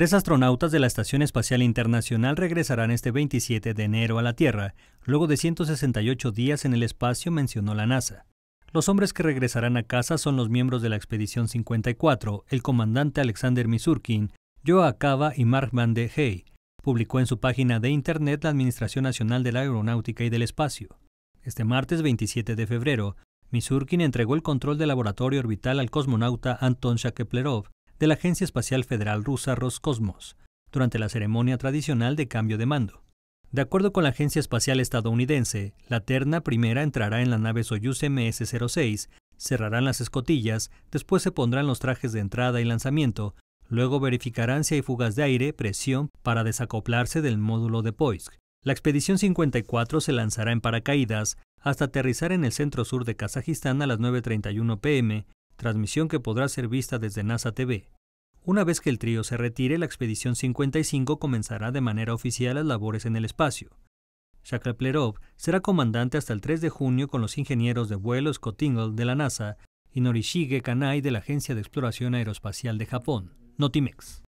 Tres astronautas de la Estación Espacial Internacional regresarán este 27 de enero a la Tierra, luego de 168 días en el espacio, mencionó la NASA. Los hombres que regresarán a casa son los miembros de la Expedición 54, el comandante Alexander Misurkin, Joa Cava y Mark Van de Hey. Publicó en su página de Internet la Administración Nacional de la Aeronáutica y del Espacio. Este martes 27 de febrero, Misurkin entregó el control del laboratorio orbital al cosmonauta Anton Shakeplerov, de la Agencia Espacial Federal Rusa Roscosmos, durante la ceremonia tradicional de cambio de mando. De acuerdo con la Agencia Espacial Estadounidense, la terna primera entrará en la nave Soyuz MS-06, cerrarán las escotillas, después se pondrán los trajes de entrada y lanzamiento, luego verificarán si hay fugas de aire, presión, para desacoplarse del módulo de Poisk. La expedición 54 se lanzará en paracaídas hasta aterrizar en el centro sur de Kazajistán a las 9.31 pm, transmisión que podrá ser vista desde NASA TV. Una vez que el trío se retire, la Expedición 55 comenzará de manera oficial las labores en el espacio. Plerov será comandante hasta el 3 de junio con los ingenieros de vuelo Scott de la NASA y Norishige Kanai de la Agencia de Exploración Aeroespacial de Japón, Notimex.